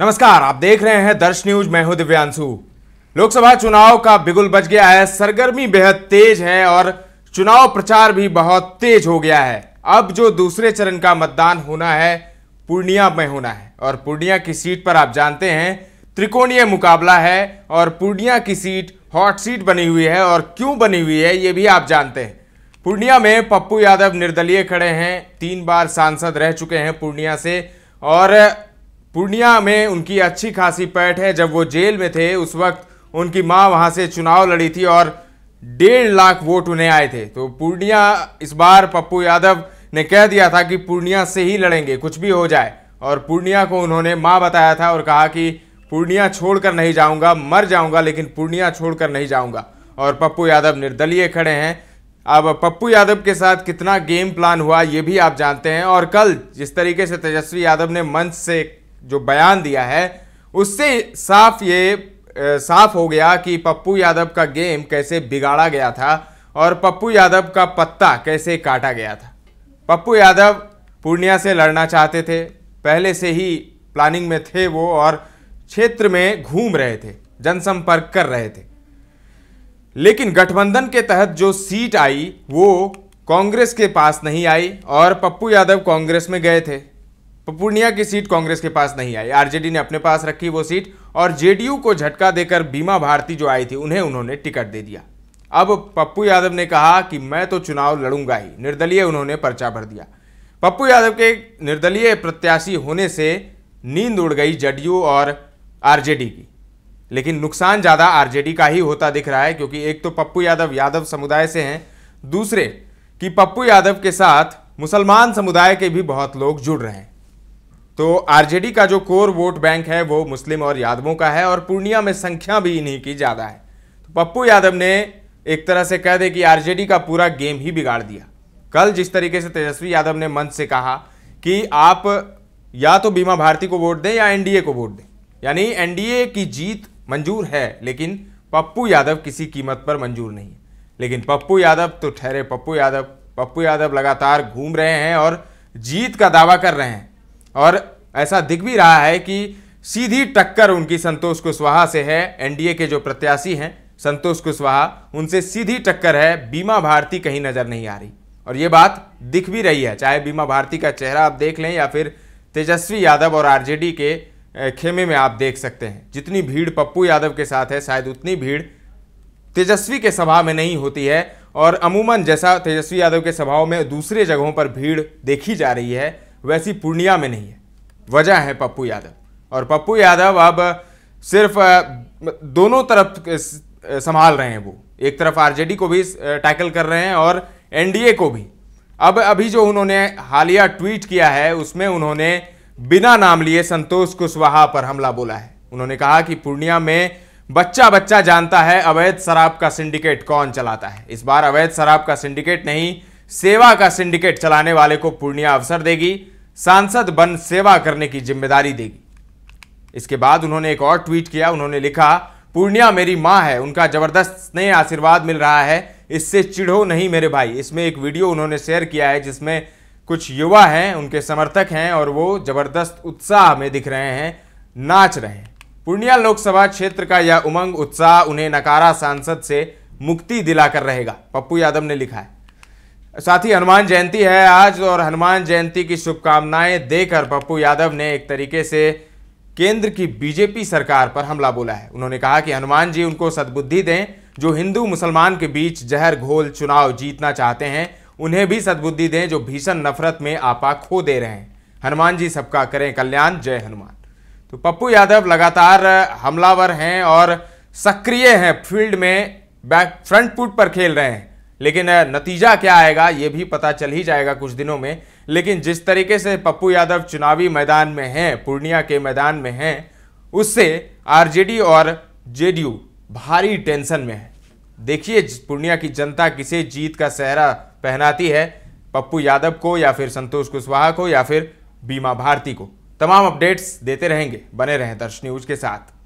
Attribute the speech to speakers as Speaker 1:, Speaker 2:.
Speaker 1: नमस्कार आप देख रहे हैं दर्श न्यूज मैं हूं दिव्यांशु लोकसभा चुनाव का बिगुल बज गया है सरगर्मी बेहद तेज है और चुनाव प्रचार भी बहुत तेज हो गया है अब जो दूसरे चरण का मतदान होना है पूर्णिया में होना है और पूर्णिया की सीट पर आप जानते हैं त्रिकोणीय मुकाबला है और पूर्णिया की सीट हॉट सीट बनी हुई है और क्यों बनी हुई है ये भी आप जानते हैं पूर्णिया में पप्पू यादव निर्दलीय खड़े हैं तीन बार सांसद रह चुके हैं पूर्णिया से और पूर्णिया में उनकी अच्छी खासी पैठ है जब वो जेल में थे उस वक्त उनकी माँ वहाँ से चुनाव लड़ी थी और डेढ़ लाख वोट उन्हें आए थे तो पूर्णिया इस बार पप्पू यादव ने कह दिया था कि पूर्णिया से ही लड़ेंगे कुछ भी हो जाए और पूर्णिया को उन्होंने माँ बताया था और कहा कि पूर्णिया छोड़कर नहीं जाऊंगा मर जाऊंगा लेकिन पूर्णिया छोड़कर नहीं जाऊंगा और पप्पू यादव निर्दलीय खड़े हैं अब पप्पू यादव के साथ कितना गेम प्लान हुआ ये भी आप जानते हैं और कल जिस तरीके से तेजस्वी यादव ने मंच से जो बयान दिया है उससे साफ ये साफ हो गया कि पप्पू यादव का गेम कैसे बिगाड़ा गया था और पप्पू यादव का पत्ता कैसे काटा गया था पप्पू यादव पूर्णिया से लड़ना चाहते थे पहले से ही प्लानिंग में थे वो और क्षेत्र में घूम रहे थे जनसंपर्क कर रहे थे लेकिन गठबंधन के तहत जो सीट आई वो कांग्रेस के पास नहीं आई और पप्पू यादव कांग्रेस में गए थे पूर्णिया की सीट कांग्रेस के पास नहीं आई आरजेडी ने अपने पास रखी वो सीट और जेडीयू को झटका देकर बीमा भारती जो आई थी उन्हें उन्होंने टिकट दे दिया अब पप्पू यादव ने कहा कि मैं तो चुनाव लड़ूंगा ही निर्दलीय उन्होंने पर्चा भर दिया पप्पू यादव के निर्दलीय प्रत्याशी होने से नींद उड़ गई जेडीयू और आरजेडी की लेकिन नुकसान ज़्यादा आरजेडी का ही होता दिख रहा है क्योंकि एक तो पप्पू यादव यादव समुदाय से हैं दूसरे कि पप्पू यादव के साथ मुसलमान समुदाय के भी बहुत लोग जुड़ रहे हैं तो आरजेडी का जो कोर वोट बैंक है वो मुस्लिम और यादवों का है और पूर्णिया में संख्या भी इन्हीं की ज़्यादा है तो पप्पू यादव ने एक तरह से कह दे कि आरजेडी का पूरा गेम ही बिगाड़ दिया कल जिस तरीके से तेजस्वी यादव ने मंच से कहा कि आप या तो बीमा भारती को वोट दें या एनडीए को वोट दें यानी एनडीए की जीत मंजूर है लेकिन पप्पू यादव किसी कीमत पर मंजूर नहीं है लेकिन पप्पू यादव तो ठहरे पप्पू यादव पप्पू यादव लगातार घूम रहे हैं और जीत का दावा कर रहे हैं और ऐसा दिख भी रहा है कि सीधी टक्कर उनकी संतोष कुशवाहा से है एनडीए के जो प्रत्याशी हैं संतोष कुशवाहा उनसे सीधी टक्कर है बीमा भारती कहीं नज़र नहीं आ रही और ये बात दिख भी रही है चाहे बीमा भारती का चेहरा आप देख लें या फिर तेजस्वी यादव और आरजेडी के खेमे में आप देख सकते हैं जितनी भीड़ पप्पू यादव के साथ है शायद उतनी भीड़ तेजस्वी के सभा में नहीं होती है और अमूमन जैसा तेजस्वी यादव के सभाओं में दूसरे जगहों पर भीड़ देखी जा रही है वैसी पूर्णिया में नहीं है वजह है पप्पू यादव और पप्पू यादव अब सिर्फ दोनों तरफ संभाल रहे हैं वो एक तरफ आरजेडी को भी टैकल कर रहे हैं और एनडीए को भी अब अभी जो उन्होंने हालिया ट्वीट किया है उसमें उन्होंने बिना नाम लिए संतोष कुशवाहा पर हमला बोला है उन्होंने कहा कि पूर्णिया में बच्चा बच्चा जानता है अवैध शराब का सिंडिकेट कौन चलाता है इस बार अवैध शराब का सिंडिकेट नहीं सेवा का सिंडिकेट चलाने वाले को पूर्णिया अवसर देगी सांसद बन सेवा करने की जिम्मेदारी देगी इसके बाद उन्होंने एक और ट्वीट किया उन्होंने लिखा पूर्णिया मेरी माँ है उनका जबरदस्त स्नेह आशीर्वाद मिल रहा है इससे चिढ़ो नहीं मेरे भाई इसमें एक वीडियो उन्होंने शेयर किया है जिसमें कुछ युवा हैं उनके समर्थक हैं और वो जबरदस्त उत्साह में दिख रहे हैं नाच रहे हैं पूर्णिया लोकसभा क्षेत्र का यह उमंग उत्साह उन्हें नकारा सांसद से मुक्ति दिलाकर रहेगा पप्पू यादव ने लिखा है साथ ही हनुमान जयंती है आज और हनुमान जयंती की शुभकामनाएं देकर पप्पू यादव ने एक तरीके से केंद्र की बीजेपी सरकार पर हमला बोला है उन्होंने कहा कि हनुमान जी उनको सद्बुद्धि दें जो हिंदू मुसलमान के बीच जहर घोल चुनाव जीतना चाहते हैं उन्हें भी सद्बुद्धि दें जो भीषण नफरत में आपा खो दे रहे हैं हनुमान जी सबका करें कल्याण जय हनुमान तो पप्पू यादव लगातार हमलावर हैं और सक्रिय हैं फील्ड में बैक फ्रंट फुट पर खेल रहे हैं लेकिन नतीजा क्या आएगा ये भी पता चल ही जाएगा कुछ दिनों में लेकिन जिस तरीके से पप्पू यादव चुनावी मैदान में हैं पूर्णिया के मैदान में हैं उससे आरजेडी और जेडीयू भारी टेंशन में है देखिए पूर्णिया की जनता किसे जीत का सहरा पहनाती है पप्पू यादव को या फिर संतोष कुशवाहा को या फिर बीमा भारती को तमाम अपडेट्स देते रहेंगे बने रहें दर्श न्यूज के साथ